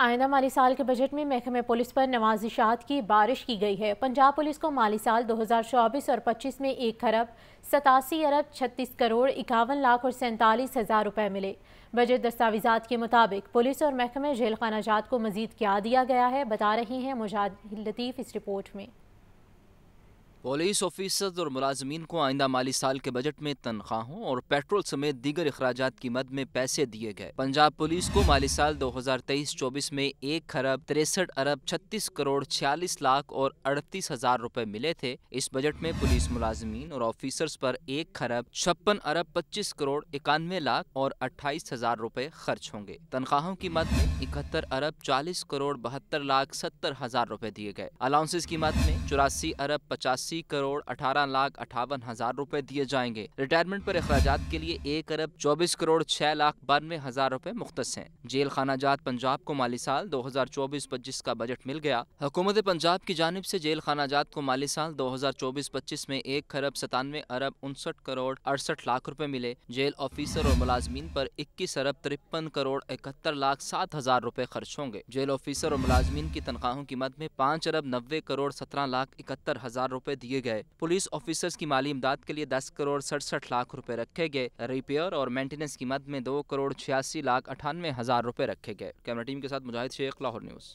आइंदा माली साल के बजट में महकमे पुलिस पर नवाजिशात की बारिश की गई है पंजाब पुलिस को माली साल चौबीस और 25 में एक खरब सतासी अरब 36 करोड़ इक्यावन लाख और सैंतालीस हज़ार रुपये मिले बजट दस्तावेजा के मुताबिक पुलिस और महकमे जेल खानाजात को मजीद क्या दिया गया है बता रही हैं मुजाहिद लतीफ़ इस रिपोर्ट में पुलिस ऑफिसर्स और मुलाजमीन को आइंदा माली साल के बजट में तनख्वाहों और पेट्रोल समेत दीगर अखराज की मद में पैसे दिए गए पंजाब पुलिस को माली साल 2023-24 में एक खरब तिरसठ अरब 36 करोड़ 46 लाख और अड़तीस हजार रुपए मिले थे इस बजट में पुलिस मुलाजमीन और ऑफिसर्स पर एक खरब छप्पन अरब 25 करोड़ इक्यानवे लाख और अट्ठाईस हजार रुपए खर्च होंगे तनख्वाहों की मद में इकहत्तर अरब चालीस करोड़ बहत्तर लाख सत्तर हजार रुपए दिए गए अलाउंसेज की मद में चौरासी अरब पचासी अस्सी करोड़ अठारह लाख अठावन हजार रूपए दिए जाएंगे रिटायरमेंट पर अखराज के लिए एक अरब चौबीस करोड़ छह लाख बानवे हजार रूपए मुख्त है जेल खाना जात पंजाब को माली साल दो हजार चौबीस पच्चीस का बजट मिल गया हुकूमत पंजाब की जानब ऐसी जेल खाना जात को माली साल दो हजार चौबीस पच्चीस में एक खरब सतानवे अरब उनसठ करोड़ अड़सठ लाख रूपए मिले जेल ऑफिसर और मुलाजमीन आरोप इक्कीस अरब तिरपन करोड़ इकहत्तर लाख सात हजार रूपए खर्च होंगे जेल ऑफिसर और मुलाजमीन की तनख्वाहों की मद में पाँच अरब नब्बे करोड़ सत्रह लाख इकहत्तर हजार रूपए दिए गए पुलिस ऑफिसर्स की माली इमदाद के लिए दस करोड़ सड़सठ लाख रूपए रखे गए रिपेयर और मेंटेनेंस की मद में दो करोड़ छियासी लाख अठानवे हजार रूपए रखे गए कैमरा टीम के साथ मुजाहिद शेख लाहौर न्यूज़